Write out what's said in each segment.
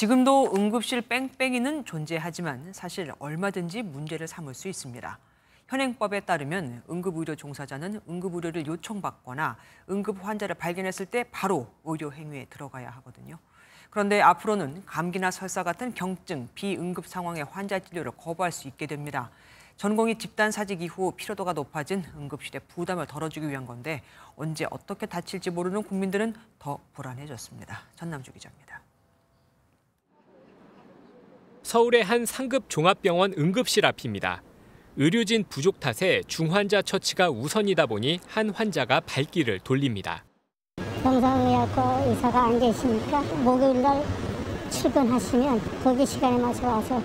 지금도 응급실 뺑뺑이는 존재하지만 사실 얼마든지 문제를 삼을 수 있습니다. 현행법에 따르면 응급의료 종사자는 응급의료를 요청받거나 응급 환자를 발견했을 때 바로 의료 행위에 들어가야 하거든요. 그런데 앞으로는 감기나 설사 같은 경증, 비응급 상황의 환자 진료를 거부할 수 있게 됩니다. 전공이 집단 사직 이후 피로도가 높아진 응급실의 부담을 덜어주기 위한 건데 언제 어떻게 다칠지 모르는 국민들은 더 불안해졌습니다. 전남주 기자입니다. 서울의 한 상급 종합병원 응급실 앞입니다. 의료진 부족 탓에 중환자 처치가 우선이다 보니 한 환자가 발길을 돌립니다. 동사의학과 의사가 안 계시니까 목요일 날 출근하시면 거기 시간에 맞춰 와서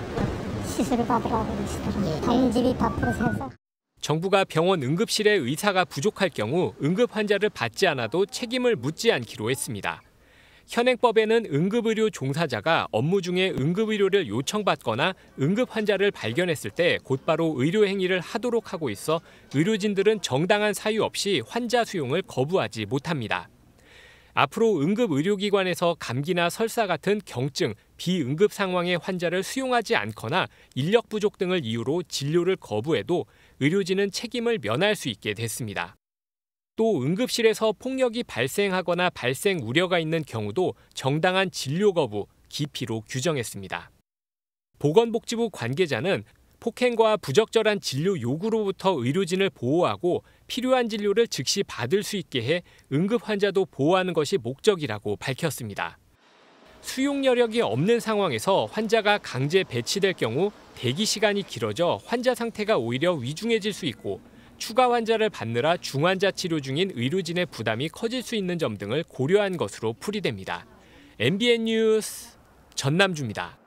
시술을 받으라고 시더라고요 다른 이 바쁘고 해서. 정부가 병원 응급실에 의사가 부족할 경우 응급 환자를 받지 않아도 책임을 묻지 않기로 했습니다. 현행법에는 응급의료 종사자가 업무 중에 응급의료를 요청받거나 응급 환자를 발견했을 때 곧바로 의료 행위를 하도록 하고 있어 의료진들은 정당한 사유 없이 환자 수용을 거부하지 못합니다. 앞으로 응급 의료기관에서 감기나 설사 같은 경증, 비응급 상황의 환자를 수용하지 않거나 인력 부족 등을 이유로 진료를 거부해도 의료진은 책임을 면할 수 있게 됐습니다. 또 응급실에서 폭력이 발생하거나 발생 우려가 있는 경우도 정당한 진료 거부, 기피로 규정했습니다. 보건복지부 관계자는 폭행과 부적절한 진료 요구로부터 의료진을 보호하고 필요한 진료를 즉시 받을 수 있게 해 응급 환자도 보호하는 것이 목적이라고 밝혔습니다. 수용 여력이 없는 상황에서 환자가 강제 배치될 경우 대기 시간이 길어져 환자 상태가 오히려 위중해질 수 있고 추가 환자를 받느라 중환자 치료 중인 의료진의 부담이 커질 수 있는 점 등을 고려한 것으로 풀이됩니다. MBN 뉴스 전남주입니다.